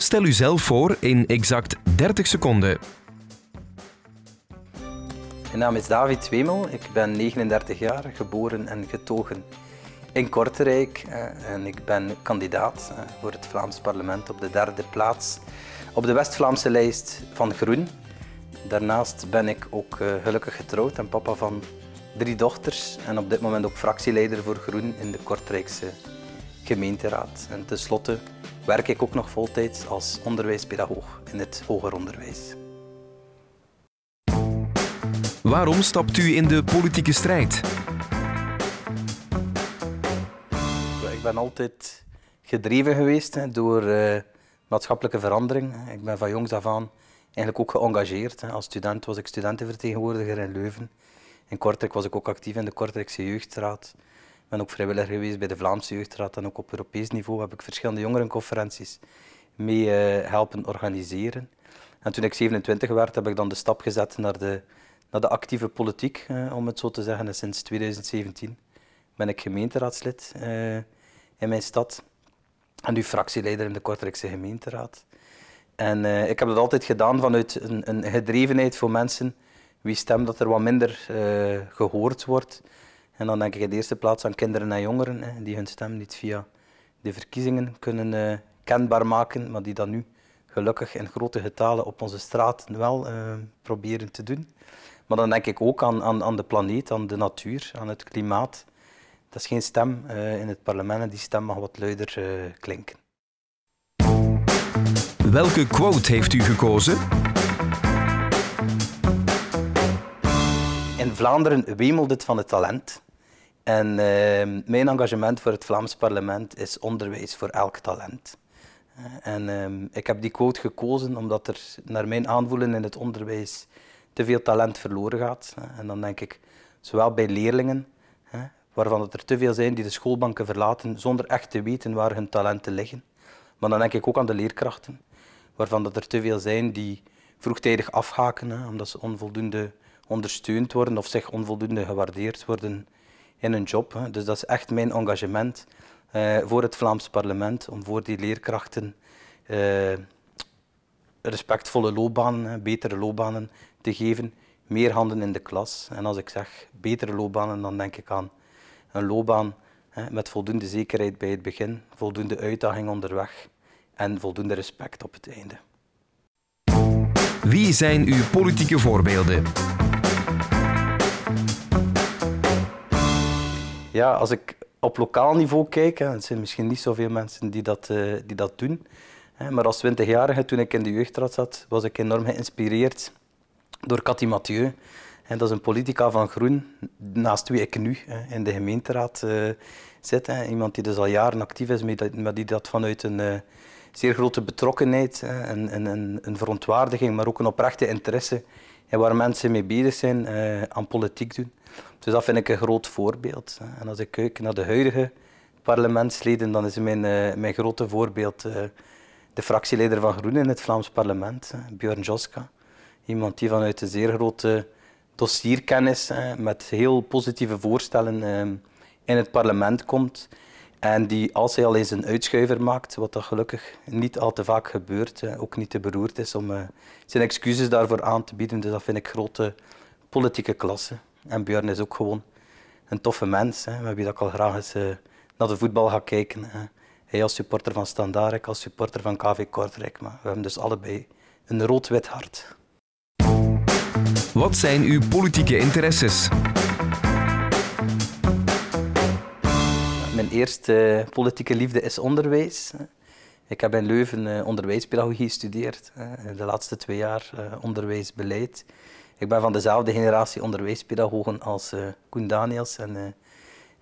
Stel u zelf voor in exact 30 seconden. Mijn naam is David Wemel, ik ben 39 jaar, geboren en getogen in Kortrijk eh, en ik ben kandidaat eh, voor het Vlaams parlement op de derde plaats op de West-Vlaamse lijst van Groen. Daarnaast ben ik ook eh, gelukkig getrouwd en papa van drie dochters en op dit moment ook fractieleider voor Groen in de Kortrijkse gemeenteraad. En tenslotte werk ik ook nog voltijds als onderwijspedagoog in het hoger onderwijs. Waarom stapt u in de politieke strijd? Ik ben altijd gedreven geweest door eh, maatschappelijke verandering. Ik ben van jongs af aan eigenlijk ook geëngageerd. Als student was ik studentenvertegenwoordiger in Leuven. In Kortrijk was ik ook actief in de Kortrijkse Jeugdraad ben ook vrijwilliger geweest bij de Vlaamse Jeugdraad en ook op Europees niveau heb ik verschillende jongerenconferenties mee eh, helpen organiseren. En toen ik 27 werd, heb ik dan de stap gezet naar de, naar de actieve politiek, eh, om het zo te zeggen. En sinds 2017 ben ik gemeenteraadslid eh, in mijn stad en nu fractieleider in de Kortrijkse gemeenteraad. En ik heb dat altijd gedaan vanuit een, een gedrevenheid voor mensen wie stem dat er wat minder gehoord wordt. En dan denk ik in de eerste plaats aan kinderen en jongeren, hè, die hun stem niet via de verkiezingen kunnen eh, kenbaar maken, maar die dat nu gelukkig in grote getalen op onze straat wel eh, proberen te doen. Maar dan denk ik ook aan, aan, aan, de planeet, aan de natuur, aan het klimaat. Dat is geen stem eh, in het parlement en die stem mag wat luider klinken. Welke quote heeft u gekozen? In Vlaanderen wemelt het van het talent. En ehm, mijn engagement voor het Vlaams parlement is onderwijs voor elk talent. Eh, en ehm, ik heb die quote gekozen omdat er naar mijn aanvoelen in het onderwijs te veel talent verloren gaat. Eh, en dan denk ik, zowel bij leerlingen, hè, waarvan het er te veel zijn die de schoolbanken verlaten zonder echt te weten waar hun talenten liggen. Maar dan denk ik ook aan de leerkrachten, waarvan dat er te veel zijn die vroegtijdig afhaken hè, omdat ze onvoldoende ondersteund worden of zich onvoldoende gewaardeerd worden in een job. Dus dat is echt mijn engagement eh, voor het Vlaams parlement, om voor die leerkrachten eh, respectvolle loopbanen, betere loopbanen te geven, meer handen in de klas. En als ik zeg betere loopbanen, dan denk ik aan een loopbaan met voldoende zekerheid bij het begin, voldoende uitdaging onderweg en voldoende respect op het einde. Wie zijn uw politieke voorbeelden? ja, als ik op lokaal niveau kijk, hè, het zijn misschien niet zoveel mensen die dat, eh, die dat doen. Hè, maar als twintigjarige, toen ik in de jeugdraad zat, was ik enorm geïnspireerd door Cathy Mathieu. dat is een politica van Groen, naast wie ik nu hè, in de gemeenteraad eh, zit. Hè. Iemand die dus al jaren actief is, maar die dat vanuit een eh, zeer grote betrokkenheid, en, en, en, een verontwaardiging, maar ook een oprechte interesse en waar mensen mee bezig zijn, aan politiek doen. Dus dat vind ik een groot voorbeeld. En als ik kijk naar de huidige parlementsleden, dan is mijn, eh, mijn grote voorbeeld eh, de fractieleider van Groen in het Vlaams parlement, Björn Joska. Iemand die vanuit een zeer grote dossierkennis met heel positieve voorstellen ehm, in het parlement komt. En die, als hij al eens een uitschuiver maakt, wat dat gelukkig niet al te vaak gebeurt, ook niet te beroerd is om eh, zijn excuses daarvoor aan te bieden. Dus dat vind ik grote politieke klasse. En Björn is ook gewoon een toffe mens, hè, met wie ik al graag eens uh, naar de voetbal gaan kijken. Hè. Hij als supporter van Standaard, ik als supporter van KV Kortrijk. Maar we hebben dus allebei een rood-wit hart. Wat zijn uw politieke interesses? Mijn eerste eh, politieke liefde is onderwijs. Ik heb in Leuven eh, onderwijspedagogie gestudeerd. De laatste twee jaar onderwijsbeleid. Ik ben van dezelfde generatie onderwijspedagogen als eh, Koen Daniels en, eh,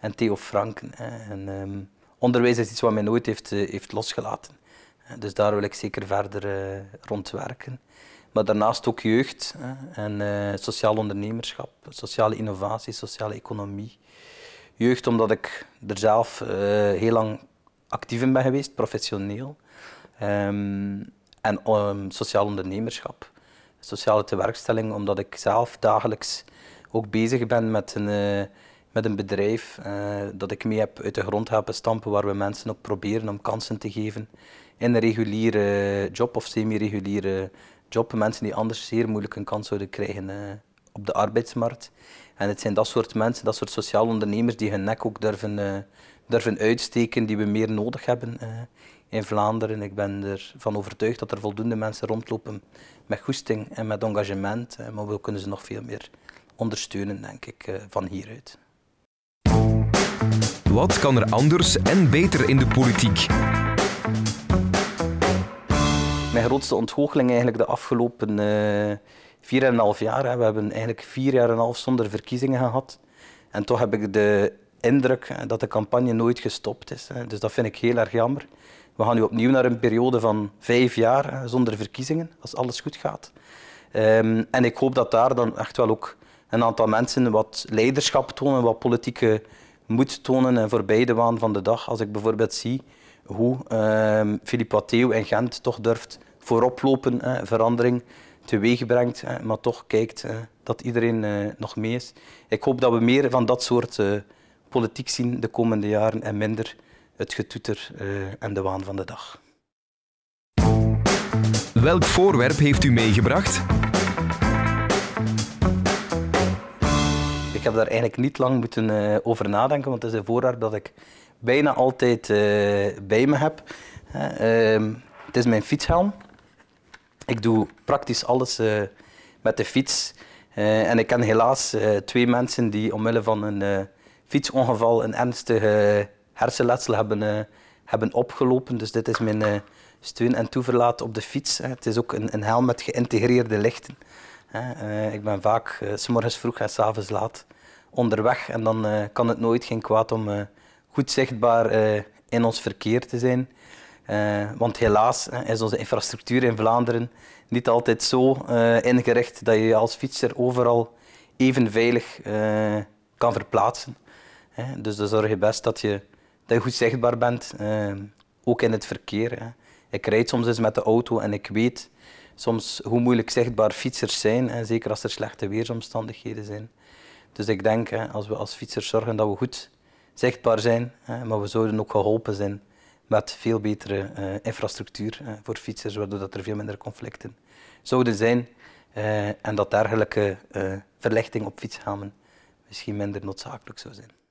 en Theo Frank. En, ehm, onderwijs is iets wat mij nooit heeft, eh, heeft losgelaten. Dus daar wil ik zeker verder rond werken. Maar daarnaast ook jeugd en sociaal ondernemerschap, sociale innovatie, sociale economie. Jeugd omdat ik er zelf heel lang actief in ben geweest, professioneel. Ehm, en ehm, sociaal ondernemerschap sociale tewerkstelling, omdat ik zelf dagelijks ook bezig ben met een, eh, met een bedrijf eh, dat ik mee heb uit de grond helpen stampen, waar we mensen ook proberen om kansen te geven in een reguliere job of semi-reguliere job. Mensen die anders zeer moeilijk een kans zouden krijgen eh, op de arbeidsmarkt. En het zijn dat soort mensen, dat soort sociaal ondernemers die hun nek ook durven, durven uitsteken, die we meer nodig hebben in Vlaanderen. Ik ben ervan overtuigd dat er voldoende mensen rondlopen met goesting en met engagement. Eh, maar we kunnen ze nog veel meer ondersteunen, denk ik, eh, van hieruit. Wat kan er anders en beter in de politiek? Mijn grootste ontgoocheling eigenlijk de afgelopen uh, vier en jaar. We hebben eigenlijk vier jaar en half zonder verkiezingen gehad. En toch heb ik de indruk dat de campagne nooit gestopt is. Dus dat vind ik heel erg jammer. We gaan nu opnieuw naar een periode van vijf jaar zonder verkiezingen, als alles goed gaat. Ehm, en ik hoop dat daar dan echt wel ook een aantal mensen wat leiderschap tonen, wat politieke moed tonen en voorbij de waan van de dag. Als ik bijvoorbeeld zie hoe um, Philippe Matteo in Gent toch durft vooroplopen, lopen, verandering teweeg brengt, maar toch kijkt dat iedereen eh, nog mee is. Ik hoop dat we meer van dat soort eh, politiek zien de komende jaren en minder het getoeter eh, en de waan van de dag. Welk voorwerp heeft u meegebracht? Ik heb daar eigenlijk niet lang moeten eh, over nadenken, want het is een voorraad dat ik bijna altijd eh, bij me heb. Ehm, het is mijn fietshelm. Ik doe praktisch alles met de fiets. en ik ken helaas twee mensen die omwille van een fietsongeval een ernstige hersenletsel hebben, eh, hebben opgelopen. Dus dit is mijn eh, steun en toeverlaat op de fiets. Het is ook een, een helm met geïntegreerde lichten. Eh, ik ben vaak s morgens vroeg en s'avonds laat onderweg. En dan kan het nooit geen kwaad om goed zichtbaar in ons verkeer te zijn. want helaas is onze infrastructuur in Vlaanderen niet altijd zo uh, ingericht dat je als fietser overal even veilig kan verplaatsen. dus dan zorg je best dat je dat je goed zichtbaar bent, eh, ook in het verkeer. Hè. Ik rijd soms eens met de auto en ik weet soms hoe moeilijk zichtbaar fietsers zijn, hè, zeker als er slechte weersomstandigheden zijn. Dus ik denk, hè, als we als fietsers zorgen dat we goed zichtbaar zijn, hè, maar we zouden ook geholpen zijn met veel betere eh, infrastructuur hè, voor fietsers, waardoor dat er veel minder conflicten zouden zijn eh, en dat dergelijke verlichting op fietshamen misschien minder noodzakelijk zou zijn.